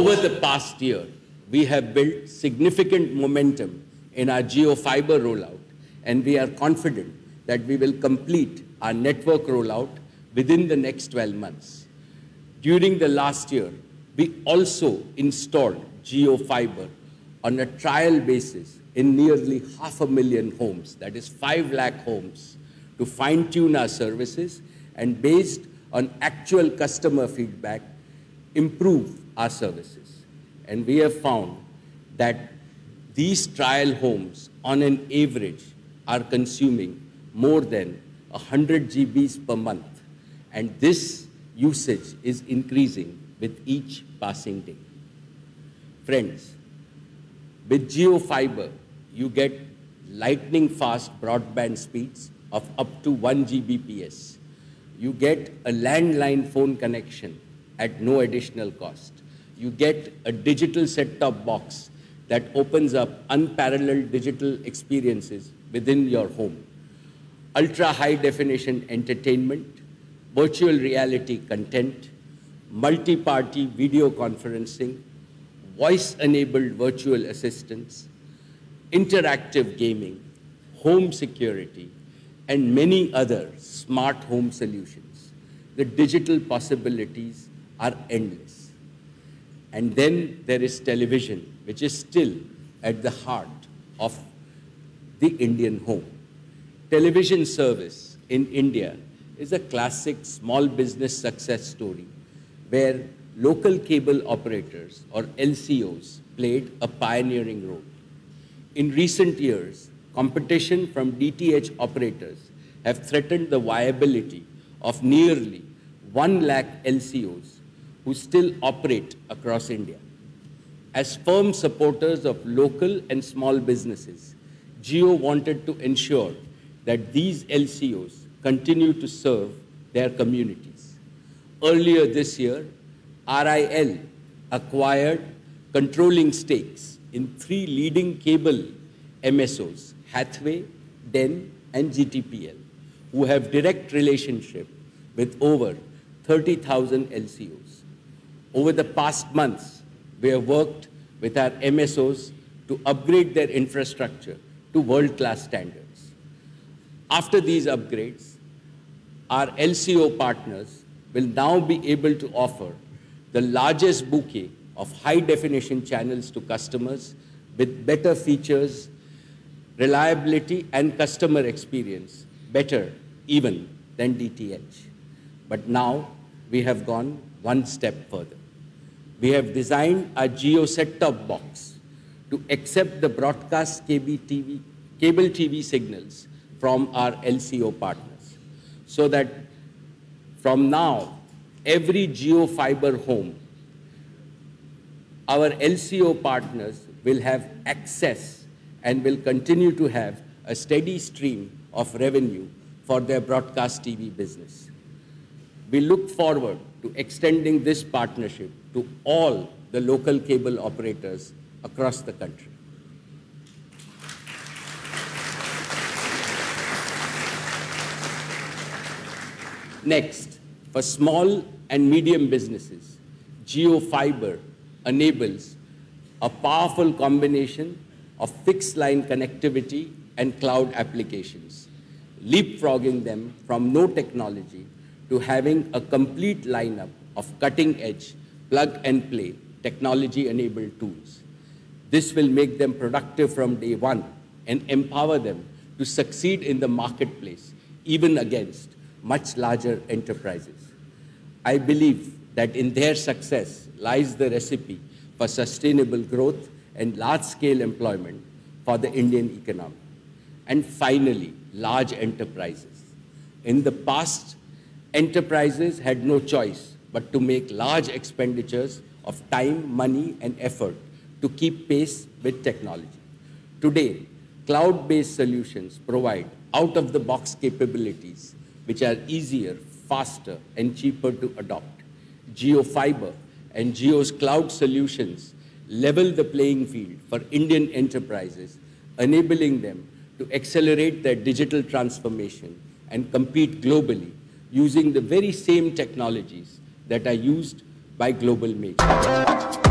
Over the past year, we have built significant momentum in our fiber rollout, and we are confident that we will complete our network rollout within the next 12 months. During the last year, we also installed fiber on a trial basis in nearly half a million homes, that is 5 lakh homes, to fine-tune our services and based on actual customer feedback, improve our services. And we have found that these trial homes, on an average, are consuming more than 100 GBs per month. And this usage is increasing with each passing day. Friends, with Geo Fiber, you get lightning fast broadband speeds of up to 1 Gbps. You get a landline phone connection at no additional cost you get a digital set-top box that opens up unparalleled digital experiences within your home. Ultra-high definition entertainment, virtual reality content, multi-party video conferencing, voice-enabled virtual assistants, interactive gaming, home security, and many other smart home solutions. The digital possibilities are endless. And then there is television, which is still at the heart of the Indian home. Television service in India is a classic small business success story where local cable operators or LCOs played a pioneering role. In recent years, competition from DTH operators have threatened the viability of nearly 1 lakh LCOs who still operate across India. As firm supporters of local and small businesses, Geo wanted to ensure that these LCOs continue to serve their communities. Earlier this year, RIL acquired controlling stakes in three leading cable MSOs, Hathway, DEN, and GTPL, who have direct relationship with over 30,000 LCOs. Over the past months, we have worked with our MSOs to upgrade their infrastructure to world-class standards. After these upgrades, our LCO partners will now be able to offer the largest bouquet of high-definition channels to customers with better features, reliability, and customer experience, better even than DTH. But now we have gone one step further we have designed a geo set-top box to accept the broadcast cable TV, cable TV signals from our LCO partners so that from now, every geo fiber home, our LCO partners will have access and will continue to have a steady stream of revenue for their broadcast TV business. We look forward to extending this partnership to all the local cable operators across the country. Next, for small and medium businesses, GeoFiber enables a powerful combination of fixed line connectivity and cloud applications, leapfrogging them from no technology to having a complete lineup of cutting-edge, plug-and-play, technology-enabled tools. This will make them productive from day one and empower them to succeed in the marketplace, even against much larger enterprises. I believe that in their success lies the recipe for sustainable growth and large-scale employment for the Indian economy. And finally, large enterprises. In the past, enterprises had no choice but to make large expenditures of time, money, and effort to keep pace with technology. Today, cloud-based solutions provide out-of-the-box capabilities which are easier, faster, and cheaper to adopt. GeoFiber and Geo's cloud solutions level the playing field for Indian enterprises, enabling them to accelerate their digital transformation and compete globally using the very same technologies that are used by global majors.